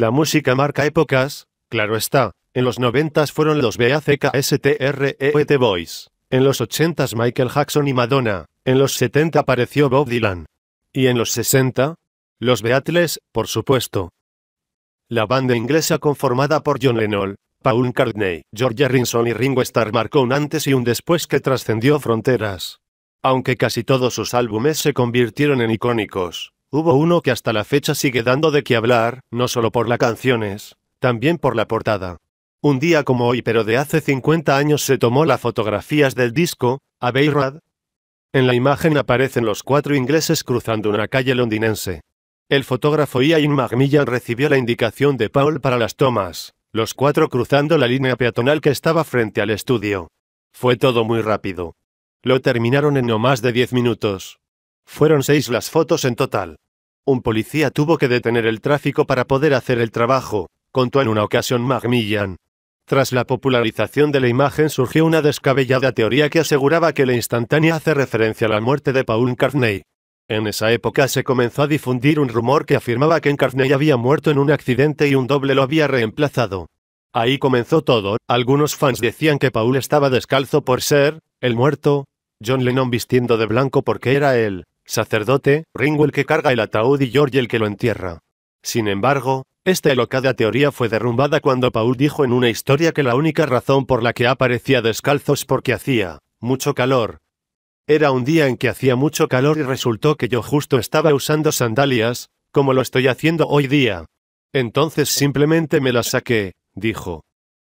La música marca épocas, claro está, en los 90 fueron los BACKSTREET Boys, e e en los 80 Michael Jackson y Madonna, en los 70 apareció Bob Dylan. Y en los 60, los Beatles, por supuesto. La banda inglesa conformada por John Lennon, Paul McCartney, George Harrison y Ringo Starr marcó un antes y un después que trascendió fronteras. Aunque casi todos sus álbumes se convirtieron en icónicos. Hubo uno que hasta la fecha sigue dando de qué hablar, no solo por las canciones, también por la portada. Un día como hoy pero de hace 50 años se tomó las fotografías del disco, A Road. En la imagen aparecen los cuatro ingleses cruzando una calle londinense. El fotógrafo Iain Macmillan recibió la indicación de Paul para las tomas, los cuatro cruzando la línea peatonal que estaba frente al estudio. Fue todo muy rápido. Lo terminaron en no más de 10 minutos. Fueron seis las fotos en total. Un policía tuvo que detener el tráfico para poder hacer el trabajo, contó en una ocasión Macmillan. Tras la popularización de la imagen surgió una descabellada teoría que aseguraba que la instantánea hace referencia a la muerte de Paul Carney. En esa época se comenzó a difundir un rumor que afirmaba que Carney había muerto en un accidente y un doble lo había reemplazado. Ahí comenzó todo, algunos fans decían que Paul estaba descalzo por ser, el muerto, John Lennon vistiendo de blanco porque era él, sacerdote, Ringo el que carga el ataúd y George el que lo entierra. Sin embargo, esta elocada teoría fue derrumbada cuando Paul dijo en una historia que la única razón por la que aparecía descalzo es porque hacía mucho calor. Era un día en que hacía mucho calor y resultó que yo justo estaba usando sandalias, como lo estoy haciendo hoy día. Entonces simplemente me las saqué, dijo.